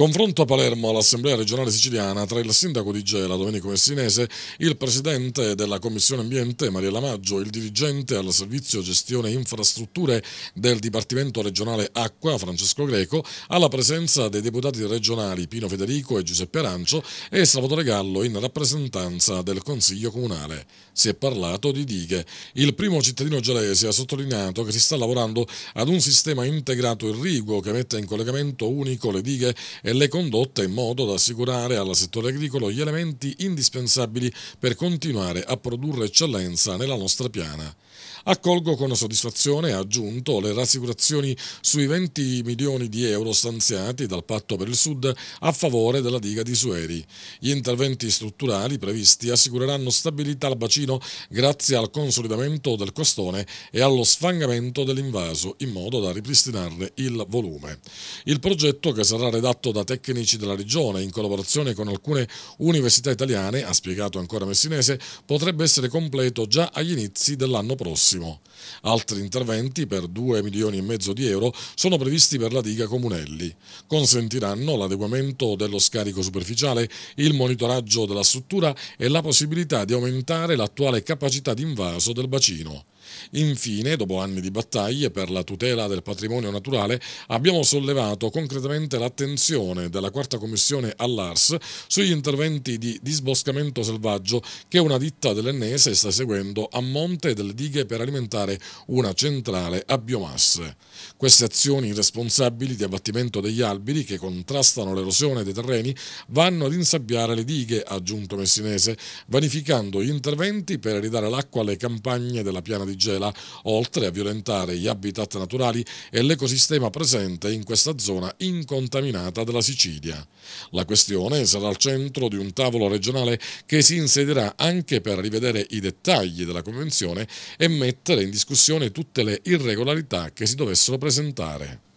Confronto a Palermo all'Assemblea regionale siciliana tra il sindaco di Gela, Domenico Messinese, il presidente della Commissione Ambiente, Mariella Maggio, il dirigente al servizio gestione infrastrutture del Dipartimento regionale Acqua, Francesco Greco, alla presenza dei deputati regionali Pino Federico e Giuseppe Arancio e Salvatore Gallo in rappresentanza del Consiglio Comunale. Si è parlato di dighe. Il primo cittadino gelese ha sottolineato che si sta lavorando ad un sistema integrato irriguo che metta in collegamento unico le dighe e e le condotte in modo da assicurare al settore agricolo gli elementi indispensabili per continuare a produrre eccellenza nella nostra piana. Accolgo con soddisfazione, ha aggiunto, le rassicurazioni sui 20 milioni di euro stanziati dal Patto per il Sud a favore della diga di Sueri. Gli interventi strutturali previsti assicureranno stabilità al bacino grazie al consolidamento del costone e allo sfangamento dell'invaso in modo da ripristinarne il volume. Il progetto che sarà redatto da tecnici della regione in collaborazione con alcune università italiane, ha spiegato ancora Messinese, potrebbe essere completo già agli inizi dell'anno prossimo massimo. Altri interventi per 2 milioni e mezzo di euro sono previsti per la diga Comunelli. Consentiranno l'adeguamento dello scarico superficiale, il monitoraggio della struttura e la possibilità di aumentare l'attuale capacità di invaso del bacino. Infine, dopo anni di battaglie per la tutela del patrimonio naturale, abbiamo sollevato concretamente l'attenzione della quarta commissione all'ARS sugli interventi di disboscamento selvaggio che una ditta dell'Ennese sta seguendo a monte delle dighe per per alimentare una centrale a biomasse. Queste azioni irresponsabili di abbattimento degli alberi che contrastano l'erosione dei terreni vanno ad insabbiare le dighe, ha aggiunto Messinese, vanificando gli interventi per ridare l'acqua alle campagne della piana di Gela, oltre a violentare gli habitat naturali e l'ecosistema presente in questa zona incontaminata della Sicilia. La questione sarà al centro di un tavolo regionale che si insedierà anche per rivedere i dettagli della Convenzione e mettere mettere in discussione tutte le irregolarità che si dovessero presentare.